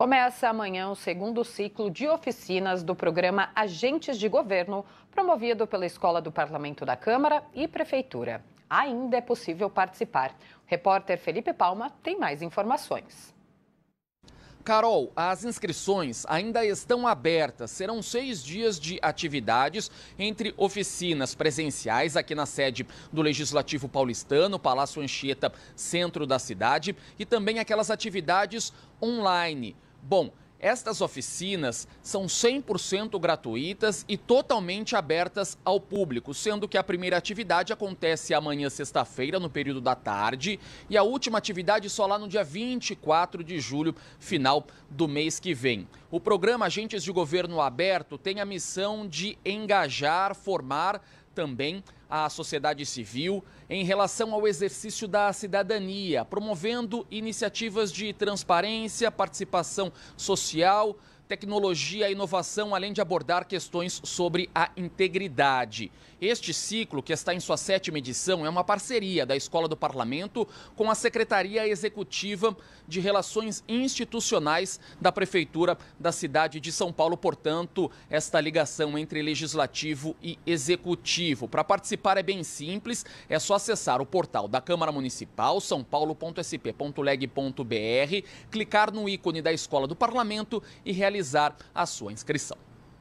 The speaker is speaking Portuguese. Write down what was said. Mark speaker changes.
Speaker 1: Começa amanhã o segundo ciclo de oficinas do programa Agentes de Governo, promovido pela Escola do Parlamento da Câmara e Prefeitura. Ainda é possível participar. O repórter Felipe Palma tem mais informações.
Speaker 2: Carol, as inscrições ainda estão abertas. Serão seis dias de atividades entre oficinas presenciais aqui na sede do Legislativo Paulistano, Palácio Anchieta, centro da cidade, e também aquelas atividades online. Bom, estas oficinas são 100% gratuitas e totalmente abertas ao público, sendo que a primeira atividade acontece amanhã, sexta-feira, no período da tarde, e a última atividade só lá no dia 24 de julho, final do mês que vem. O programa Agentes de Governo Aberto tem a missão de engajar, formar também à sociedade civil em relação ao exercício da cidadania, promovendo iniciativas de transparência, participação social, tecnologia e inovação, além de abordar questões sobre a integridade. Este ciclo, que está em sua sétima edição, é uma parceria da Escola do Parlamento com a Secretaria Executiva de Relações Institucionais da Prefeitura da cidade de São Paulo. Portanto, esta ligação entre legislativo e executivo. Para participar é bem simples, é só acessar o portal da Câmara Municipal, sãopaulo.sp.leg.br, clicar no ícone da Escola do Parlamento e realizar realizar a sua inscrição.